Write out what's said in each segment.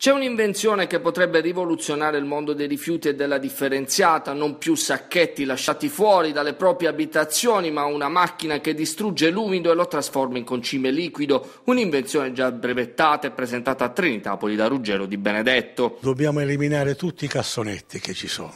C'è un'invenzione che potrebbe rivoluzionare il mondo dei rifiuti e della differenziata, non più sacchetti lasciati fuori dalle proprie abitazioni, ma una macchina che distrugge l'umido e lo trasforma in concime liquido, un'invenzione già brevettata e presentata a Trinitapoli da Ruggero Di Benedetto. Dobbiamo eliminare tutti i cassonetti che ci sono.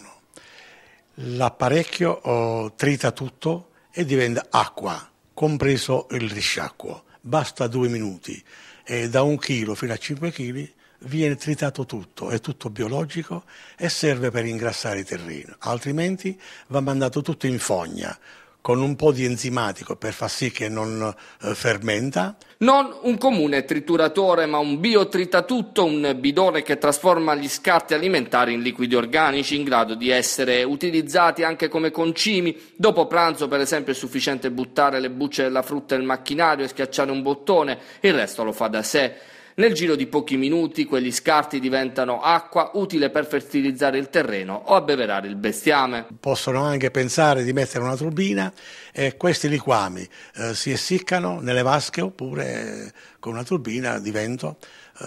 L'apparecchio oh, trita tutto e diventa acqua, compreso il risciacquo. Basta due minuti e da un chilo fino a 5 kg viene tritato tutto, è tutto biologico e serve per ingrassare i terreni, altrimenti va mandato tutto in fogna con un po' di enzimatico per far sì che non eh, fermenta. Non un comune trituratore, ma un biotritatutto, un bidone che trasforma gli scarti alimentari in liquidi organici in grado di essere utilizzati anche come concimi. Dopo pranzo, per esempio, è sufficiente buttare le bucce della frutta nel macchinario e schiacciare un bottone, il resto lo fa da sé. Nel giro di pochi minuti quegli scarti diventano acqua utile per fertilizzare il terreno o abbeverare il bestiame. Possono anche pensare di mettere una turbina e questi liquami eh, si essiccano nelle vasche oppure eh, con una turbina di vento eh,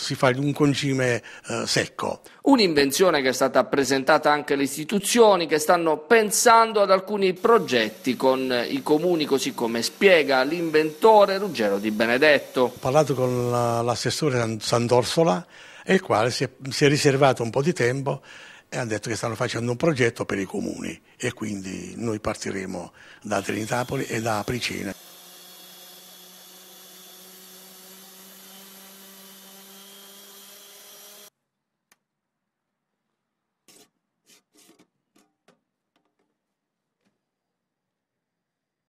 si fa un concime eh, secco. Un'invenzione che è stata presentata anche alle istituzioni che stanno pensando ad alcuni progetti con i comuni, così come spiega l'inventore Ruggero Di Benedetto. Ho parlato con l'assessore Sandorsola, il quale si è, si è riservato un po' di tempo e ha detto che stanno facendo un progetto per i comuni e quindi noi partiremo da Trinitapoli e da Pricina.